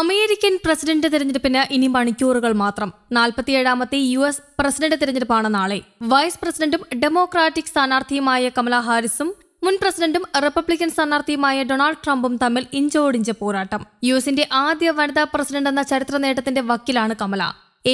American president തെരഞ്ഞെടുപ്പിന് ഇനി മണിക്കൂറുകൾ മാത്രം നാൽപ്പത്തിയേഴാമത്തെ യു എസ് പ്രസിഡന്റ് തെരഞ്ഞെടുപ്പാണ് നാളെ വൈസ് പ്രസിഡന്റും ഡെമോക്രാറ്റിക് സ്ഥാനാർത്ഥിയുമായ കമല ഹാരിസും മുൻ പ്രസിഡന്റും റിപ്പബ്ലിക്കൻ സ്ഥാനാർത്ഥിയുമായ ഡൊണാൾഡ് ട്രംപും തമ്മിൽ ഇഞ്ചോടിഞ്ച് പോരാട്ടം യു എസിന്റെ ആദ്യ വനിതാ പ്രസിഡന്റ് എന്ന ചരിത്ര നേട്ടത്തിന്റെ വക്കിലാണ് കമല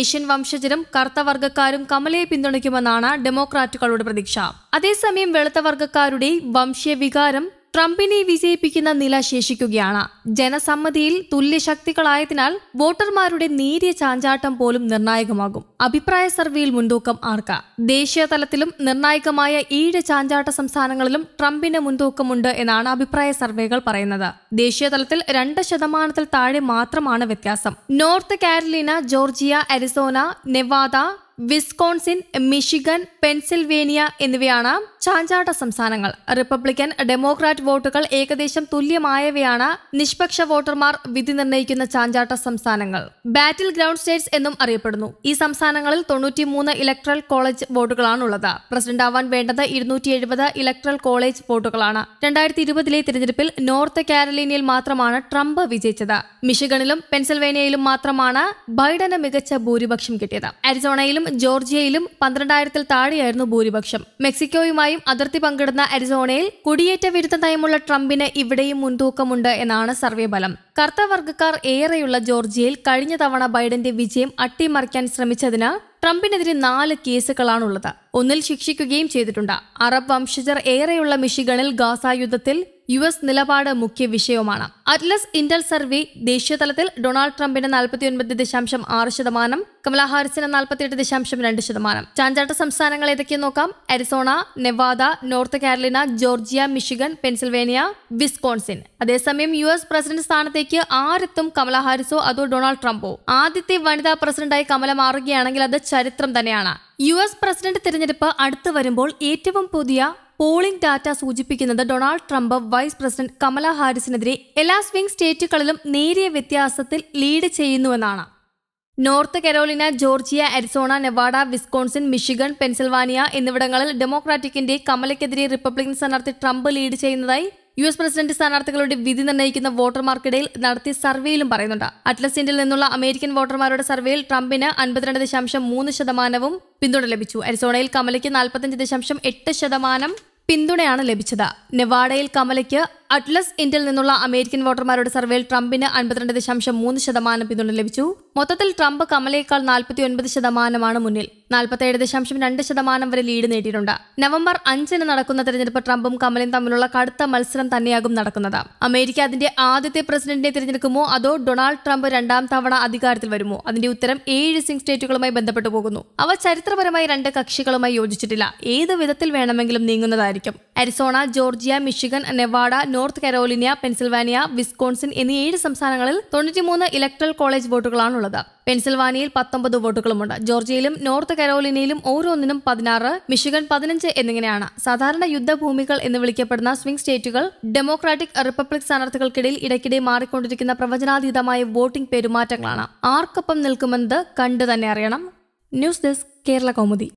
ഏഷ്യൻ വംശജരും കറുത്ത വർഗ്ഗക്കാരും കമലയെ പിന്തുണയ്ക്കുമെന്നാണ് ഡെമോക്രാറ്റുകളുടെ പ്രതീക്ഷ അതേസമയം വെളുത്ത വർഗ്ഗക്കാരുടെ വംശീയ വികാരം ട്രംപിനെ വിജയിപ്പിക്കുന്ന നില ശേഷിക്കുകയാണ് ജനസമ്മതിയിൽ തുല്യശക്തികളായതിനാൽ വോട്ടർമാരുടെ നേരിയ ചാഞ്ചാട്ടം പോലും നിർണായകമാകും അഭിപ്രായ സർവേയിൽ മുൻതൂക്കം ആർക്ക ദേശീയ തലത്തിലും നിർണായകമായ ഏഴ് ചാഞ്ചാട്ട സംസ്ഥാനങ്ങളിലും ട്രംപിന് മുൻതൂക്കമുണ്ട് എന്നാണ് അഭിപ്രായ സർവേകൾ പറയുന്നത് ദേശീയ തലത്തിൽ രണ്ട് ശതമാനത്തിൽ താഴെ മാത്രമാണ് വ്യത്യാസം North Carolina Georgia Arizona Nevada Wisconsin Michigan Pennsylvania എന്നിവയാണ് ചാഞ്ചാട്ട സംസ്ഥാനങ്ങൾ റിപ്പബ്ലിക്കൻ ഡെമോക്രാറ്റ് വോട്ടുകൾ ഏകദേശം തുല്യമായവയാണ് നിഷ്പക്ഷ വോട്ടർമാർ വിധി നിർണ്ണയിക്കുന്ന ചാഞ്ചാട്ട സംസ്ഥാനങ്ങൾ ബാറ്റിൽ ഗ്രൗണ്ട് സ്റ്റേറ്റ്സ് എന്നും അറിയപ്പെടുന്നു ഈ സംസ്ഥാനങ്ങളിൽ തൊണ്ണൂറ്റിമൂന്ന് ഇലക്ട്രൽ കോളേജ് വോട്ടുകളാണുള്ളത് പ്രസിഡന്റ് ആവാൻ വേണ്ടത് ഇരുന്നൂറ്റി എഴുപത് ഇലക്ട്രൽ കോളേജ് വോട്ടുകളാണ് രണ്ടായിരത്തി ഇരുപതിലെ തിരഞ്ഞെടുപ്പിൽ നോർത്ത് കാരലീനയിൽ മാത്രമാണ് ട്രംപ് വിജയിച്ചത് മിഷിഗണിലും പെൻസിൽവേനിയയിലും മാത്രമാണ് ബൈഡന് മികച്ച ഭൂരിപക്ഷം കിട്ടിയത് അരിസോണയിലും ജോർജിയയിലും പന്ത്രണ്ടായിരത്തിൽ താഴെയായിരുന്നു ഭൂരിപക്ഷം മെക്സിക്കോയുമായും അതിർത്തി പങ്കിടുന്ന അരിസോണയിൽ കുടിയേറ്റ വിരുദ്ധ നയമുള്ള ട്രംപിന് ഇവിടെയും മുൻതൂക്കമുണ്ട് എന്നാണ് സർവേ ഫലം കറുത്ത വർഗ്ഗക്കാർ ഏറെയുള്ള ജോർജിയയിൽ കഴിഞ്ഞ തവണ ബൈഡന്റെ വിജയം അട്ടിമറിക്കാൻ ശ്രമിച്ചതിന് ട്രംപിനെതിരെ നാല് കേസുകളാണുള്ളത് ഒന്നിൽ ശിക്ഷിക്കുകയും ചെയ്തിട്ടുണ്ട് അറബ് വംശജർ ഏറെയുള്ള മിഷിഗണിൽ ഗാസ യുദ്ധത്തിൽ യു എസ് നിലപാട് മുഖ്യ വിഷയവുമാണ് അറ്റ്ലസ് ഇന്റൽ സർവേ ദേശീയതലത്തിൽ ഡൊണാൾഡ് ട്രംപിന് നാൽപ്പത്തിയൊൻപത് ദശാംശം ആറ് ശതമാനം കമല ഹാരിസിന് നാൽപ്പത്തിയെട്ട് ദശാംശം രണ്ട് ശതമാനം ചാഞ്ചാട്ട സംസ്ഥാനങ്ങൾ ഏതൊക്കെയെന്ന് നോക്കാം Arizona Nevada North Carolina Georgia Michigan Pennsylvania Wisconsin അതേസമയം യു എസ് പ്രസിഡന്റ് സ്ഥാനത്തേക്ക് ആരെത്തും കമലാ ഹാരിസോ അതോ ഡൊണാൾഡ് ട്രംപോ ആദ്യത്തെ വനിതാ പ്രസിഡന്റായി കമല മാറുകയാണെങ്കിൽ അത് ചരിത്രം തന്നെയാണ് യു എസ് പ്രസിഡന്റ് തിരഞ്ഞെടുപ്പ് അടുത്തു വരുമ്പോൾ ഏറ്റവും പുതിയ പോളിംഗ് ഡാറ്റ സൂചിപ്പിക്കുന്നത് Donald Trump vice president Kamala ഹാരിസിനെതിരെ എല്ലാ സ്വിംഗ് സ്റ്റേറ്റുകളിലും നേരിയ വ്യത്യാസത്തിൽ ലീഡ് ചെയ്യുന്നുവെന്നാണ് North Carolina Georgia Arizona Nevada Wisconsin Michigan Pennsylvania എന്നിവിടങ്ങളിൽ ഡെമോക്രാറ്റിക്കിന്റെ കമലയ്ക്കെതിരെ റിപ്പബ്ലിക്കൻ സ്ഥാനാർത്ഥി ട്രംപ് ലീഡ് ചെയ്യുന്നതായി യു എസ് പ്രസിഡന്റ് സ്ഥാനാർത്ഥികളുടെ വിധി നിർണ്ണയിക്കുന്ന വോട്ടർമാർക്കിടയിൽ നടത്തിയ സർവേയിലും പറയുന്നുണ്ട് അറ്റ്ലസിന്റിൽ നിന്നുള്ള അമേരിക്കൻ വോട്ടർമാരുടെ സർവേയിൽ ട്രംപിന് അൻപത്തിരണ്ട് ദശാംശം മൂന്ന് ശതമാനവും പിന്തുണ ലഭിച്ചു അരിസോണയിൽ കമലയ്ക്ക് നാൽപ്പത്തഞ്ച് ദശാംശം എട്ട് ശതമാനം പിന്തുണയാണ് ലഭിച്ചത് നെവാഡയിൽ കമലയ്ക്ക് അറ്റ്ലസ് ഇന്റിൽ നിന്നുള്ള അമേരിക്കൻ വോട്ടർമാരുടെ സർവേയിൽ ട്രംപിന് അൻപത്തിരണ്ട് ദശാംശം മൂന്ന് ശതമാനം പിന്തുണ ലഭിച്ചു മൊത്തത്തിൽ ട്രംപ് കമലയേക്കാൾ നാൽപ്പത്തി ഒൻപത് ശതമാനമാണ് മുന്നിൽ നാൽപ്പത്തേഴ് ദശാംശം രണ്ട് ശതമാനം വരെ ലീഡ് നേടിയിട്ടുണ്ട് നവംബർ അഞ്ചിന് നടക്കുന്ന തെരഞ്ഞെടുപ്പ് ട്രംപും കമലയും തമ്മിലുള്ള കടുത്ത മത്സരം തന്നെയാകും നടക്കുന്നത് അമേരിക്ക അതിന്റെ ആദ്യത്തെ പ്രസിഡന്റിനെ തിരഞ്ഞെടുക്കുമോ അതോ ഡൊണാൾഡ് ട്രംപ് രണ്ടാം തവണ അധികാരത്തിൽ വരുമോ അതിന്റെ ഉത്തരം ഏഴ് സിംഗ് സ്റ്റേറ്റുകളുമായി ബന്ധപ്പെട്ടു പോകുന്നു അവ ചരിത്രപരമായി രണ്ട് കക്ഷികളുമായി യോജിച്ചിട്ടില്ല ഏത് വിധത്തിൽ വേണമെങ്കിലും നീങ്ങുന്നതായിരിക്കും Arizona Georgia Michigan Nevada North Carolina Pennsylvania Wisconsin എന്നീ ഏഴ് സംസ്ഥാനങ്ങളിൽ തൊണ്ണൂറ്റിമൂന്ന് ഇലക്ട്രൽ കോളേജ് വോട്ടുകളാണുള്ളത് പെൻസിൽവാനിയയിൽ പത്തൊമ്പത് വോട്ടുകളുമുണ്ട് ജോർജിയയിലും നോർത്ത് കരോലിനയിലും ഓരോന്നിനും പതിനാറ് മിഷിഗൺ പതിനഞ്ച് എന്നിങ്ങനെയാണ് സാധാരണ യുദ്ധഭൂമികൾ എന്ന് വിളിക്കപ്പെടുന്ന സ്വിംഗ് സ്റ്റേറ്റുകൾ ഡെമോക്രാറ്റിക് റിപ്പബ്ലിക് സ്ഥാനാർത്ഥികൾക്കിടയിൽ ഇടയ്ക്കിടെ മാറിക്കൊണ്ടിരിക്കുന്ന പ്രവചനാതീതമായ വോട്ടിംഗ് പെരുമാറ്റങ്ങളാണ് ആർക്കൊപ്പം നിൽക്കുമെന്നത് കണ്ടു തന്നെ അറിയണം ന്യൂസ് ഡെസ്ക് കേരള കൗമുദി